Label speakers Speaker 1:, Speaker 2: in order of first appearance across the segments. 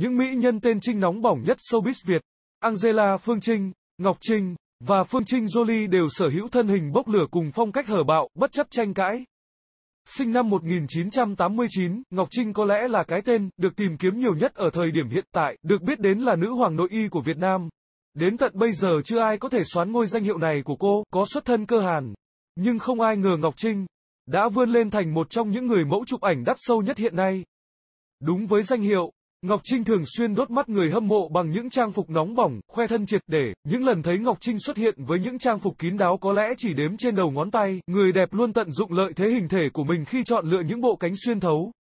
Speaker 1: Những mỹ nhân tên Trinh nóng bỏng nhất showbiz Việt, Angela Phương Trinh, Ngọc Trinh, và Phương Trinh Jolie đều sở hữu thân hình bốc lửa cùng phong cách hở bạo, bất chấp tranh cãi. Sinh năm 1989, Ngọc Trinh có lẽ là cái tên được tìm kiếm nhiều nhất ở thời điểm hiện tại, được biết đến là nữ hoàng nội y của Việt Nam. Đến tận bây giờ chưa ai có thể xoán ngôi danh hiệu này của cô, có xuất thân cơ hàn. Nhưng không ai ngờ Ngọc Trinh đã vươn lên thành một trong những người mẫu chụp ảnh đắt sâu nhất hiện nay. Đúng với danh hiệu, Ngọc Trinh thường xuyên đốt mắt người hâm mộ bằng những trang phục nóng bỏng, khoe thân triệt để. Những lần thấy Ngọc Trinh xuất hiện với những trang phục kín đáo có lẽ chỉ đếm trên đầu ngón tay, người đẹp luôn tận dụng lợi thế hình thể của mình khi chọn lựa những bộ cánh xuyên thấu.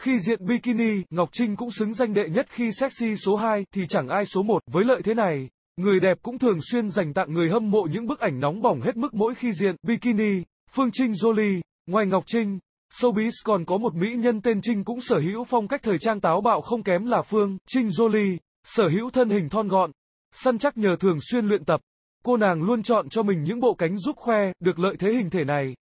Speaker 1: Khi diện bikini, Ngọc Trinh cũng xứng danh đệ nhất khi sexy số 2 thì chẳng ai số 1. Với lợi thế này, người đẹp cũng thường xuyên dành tặng người hâm mộ những bức ảnh nóng bỏng hết mức mỗi khi diện bikini. Phương Trinh Jolie, ngoài Ngọc Trinh, Showbiz còn có một mỹ nhân tên Trinh cũng sở hữu phong cách thời trang táo bạo không kém là Phương, Trinh Jolie, sở hữu thân hình thon gọn, săn chắc nhờ thường xuyên luyện tập. Cô nàng luôn chọn cho mình những bộ cánh giúp khoe, được lợi thế hình thể này.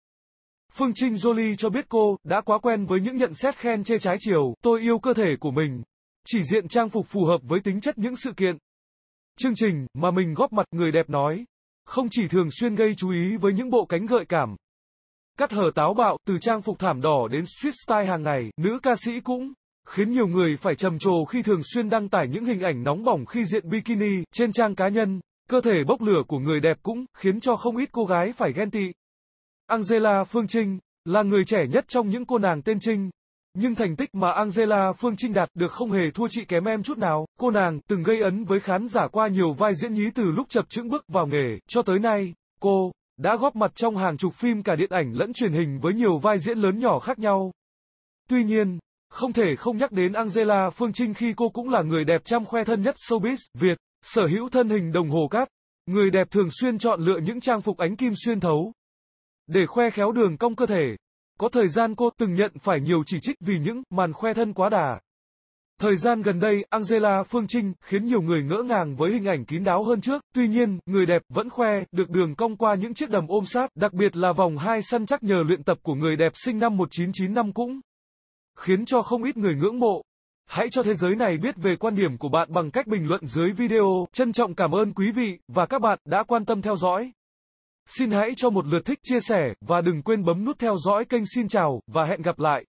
Speaker 1: Phương Trinh Jolie cho biết cô, đã quá quen với những nhận xét khen chê trái chiều, tôi yêu cơ thể của mình. Chỉ diện trang phục phù hợp với tính chất những sự kiện. Chương trình, mà mình góp mặt người đẹp nói. Không chỉ thường xuyên gây chú ý với những bộ cánh gợi cảm, cắt hở táo bạo, từ trang phục thảm đỏ đến street style hàng ngày, nữ ca sĩ cũng khiến nhiều người phải trầm trồ khi thường xuyên đăng tải những hình ảnh nóng bỏng khi diện bikini trên trang cá nhân. Cơ thể bốc lửa của người đẹp cũng khiến cho không ít cô gái phải ghen tị. Angela Phương Trinh là người trẻ nhất trong những cô nàng tên Trinh. Nhưng thành tích mà Angela Phương Trinh đạt được không hề thua chị kém em chút nào, cô nàng từng gây ấn với khán giả qua nhiều vai diễn nhí từ lúc chập chững bước vào nghề, cho tới nay, cô đã góp mặt trong hàng chục phim cả điện ảnh lẫn truyền hình với nhiều vai diễn lớn nhỏ khác nhau. Tuy nhiên, không thể không nhắc đến Angela Phương Trinh khi cô cũng là người đẹp chăm khoe thân nhất showbiz Việt, sở hữu thân hình đồng hồ cát, người đẹp thường xuyên chọn lựa những trang phục ánh kim xuyên thấu. Để khoe khéo đường cong cơ thể, có thời gian cô từng nhận phải nhiều chỉ trích vì những màn khoe thân quá đà. Thời gian gần đây, Angela Phương Trinh khiến nhiều người ngỡ ngàng với hình ảnh kín đáo hơn trước. Tuy nhiên, người đẹp vẫn khoe được đường cong qua những chiếc đầm ôm sát, đặc biệt là vòng hai săn chắc nhờ luyện tập của người đẹp sinh năm 1995 cũng khiến cho không ít người ngưỡng mộ. Hãy cho thế giới này biết về quan điểm của bạn bằng cách bình luận dưới video. Trân trọng cảm ơn quý vị và các bạn đã quan tâm theo dõi. Xin hãy cho một lượt thích, chia sẻ và đừng quên bấm nút theo dõi kênh. Xin chào và hẹn gặp lại.